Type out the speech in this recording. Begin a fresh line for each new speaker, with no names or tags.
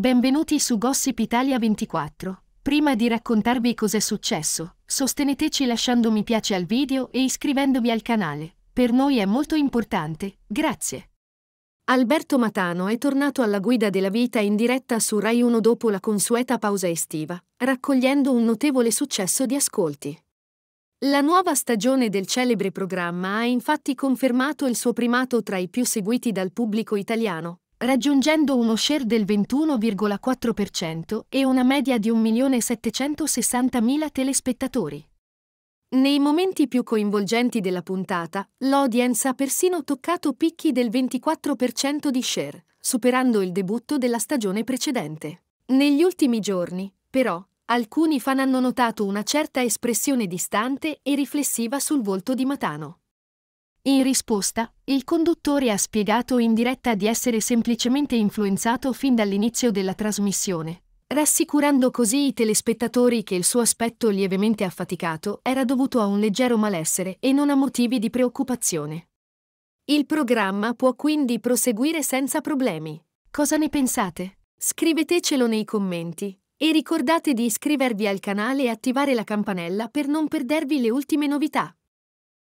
Benvenuti su Gossip Italia 24. Prima di raccontarvi cos'è successo, sosteneteci lasciando mi piace al video e iscrivendovi al canale. Per noi è molto importante, grazie. Alberto Matano è tornato alla guida della vita in diretta su Rai 1 dopo la consueta pausa estiva, raccogliendo un notevole successo di ascolti. La nuova stagione del celebre programma ha infatti confermato il suo primato tra i più seguiti dal pubblico italiano, raggiungendo uno share del 21,4% e una media di 1.760.000 telespettatori. Nei momenti più coinvolgenti della puntata, l'audience ha persino toccato picchi del 24% di share, superando il debutto della stagione precedente. Negli ultimi giorni, però, alcuni fan hanno notato una certa espressione distante e riflessiva sul volto di Matano. In risposta, il conduttore ha spiegato in diretta di essere semplicemente influenzato fin dall'inizio della trasmissione, rassicurando così i telespettatori che il suo aspetto lievemente affaticato era dovuto a un leggero malessere e non a motivi di preoccupazione. Il programma può quindi proseguire senza problemi. Cosa ne pensate? Scrivetecelo nei commenti e ricordate di iscrivervi al canale e attivare la campanella per non perdervi le ultime novità.